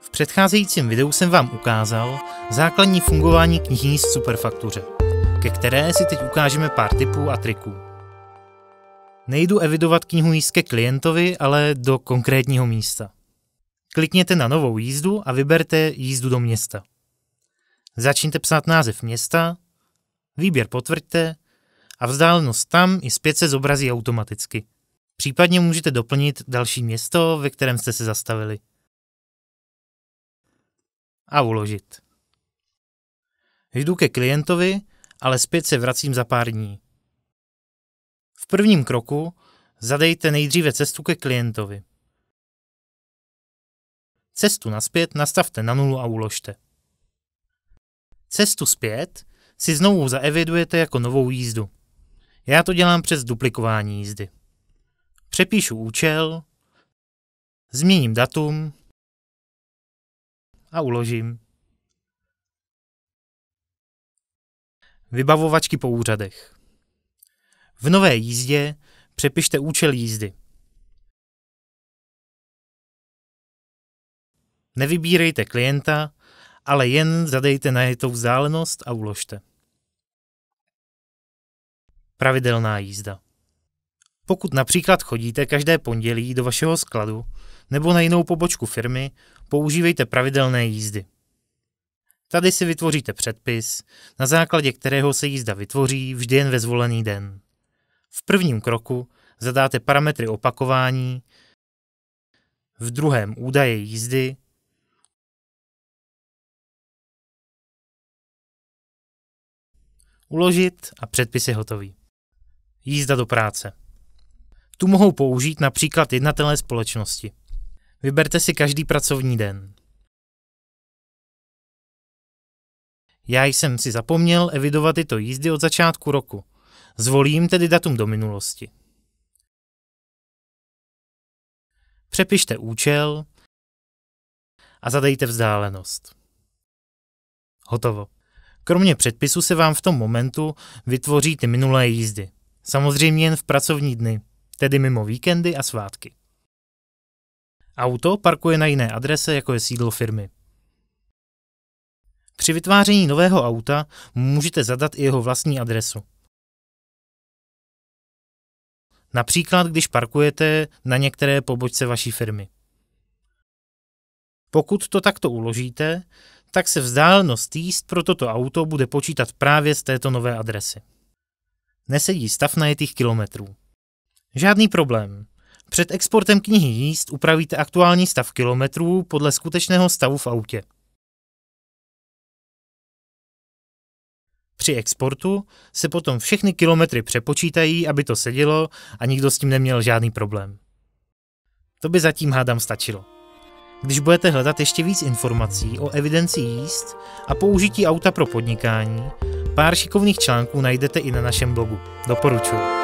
V předcházejícím videu jsem vám ukázal základní fungování knihy z Superfaktuře, ke které si teď ukážeme pár tipů a triků. Nejdu evidovat knihu jíst ke klientovi, ale do konkrétního místa. Klikněte na novou jízdu a vyberte jízdu do města. Začněte psát název města, výběr potvrďte a vzdálenost tam i zpět se zobrazí automaticky. Případně můžete doplnit další město, ve kterém jste se zastavili a uložit. Jdu ke klientovi, ale zpět se vracím za pár dní. V prvním kroku zadejte nejdříve cestu ke klientovi. Cestu naspět nastavte na nulu a uložte. Cestu zpět si znovu zaevidujete jako novou jízdu. Já to dělám přes duplikování jízdy. Přepíšu účel, změním datum a uložím. Vybavovačky po úřadech. V nové jízdě přepište účel jízdy. Nevybírejte klienta, ale jen zadejte najetou vzdálenost a uložte. Pravidelná jízda. Pokud například chodíte každé pondělí do vašeho skladu, nebo na jinou pobočku firmy, používejte pravidelné jízdy. Tady si vytvoříte předpis, na základě kterého se jízda vytvoří vždy jen ve zvolený den. V prvním kroku zadáte parametry opakování, v druhém údaje jízdy, uložit a předpis je hotový. Jízda do práce. Tu mohou použít například jednatelé společnosti. Vyberte si každý pracovní den. Já jsem si zapomněl evidovat tyto jízdy od začátku roku. Zvolím tedy datum do minulosti. Přepište účel a zadejte vzdálenost. Hotovo. Kromě předpisu se vám v tom momentu vytvoří ty minulé jízdy. Samozřejmě jen v pracovní dny, tedy mimo víkendy a svátky. Auto parkuje na jiné adrese, jako je sídlo firmy. Při vytváření nového auta můžete zadat i jeho vlastní adresu. Například, když parkujete na některé pobočce vaší firmy. Pokud to takto uložíte, tak se vzdálenost jíst pro toto auto bude počítat právě z této nové adresy. Nesedí stav najetých kilometrů. Žádný problém. Před exportem knihy jíst upravíte aktuální stav kilometrů podle skutečného stavu v autě. Při exportu se potom všechny kilometry přepočítají, aby to sedělo a nikdo s tím neměl žádný problém. To by zatím hádám stačilo. Když budete hledat ještě víc informací o evidenci jíst a použití auta pro podnikání, pár šikovných článků najdete i na našem blogu. Doporučuji.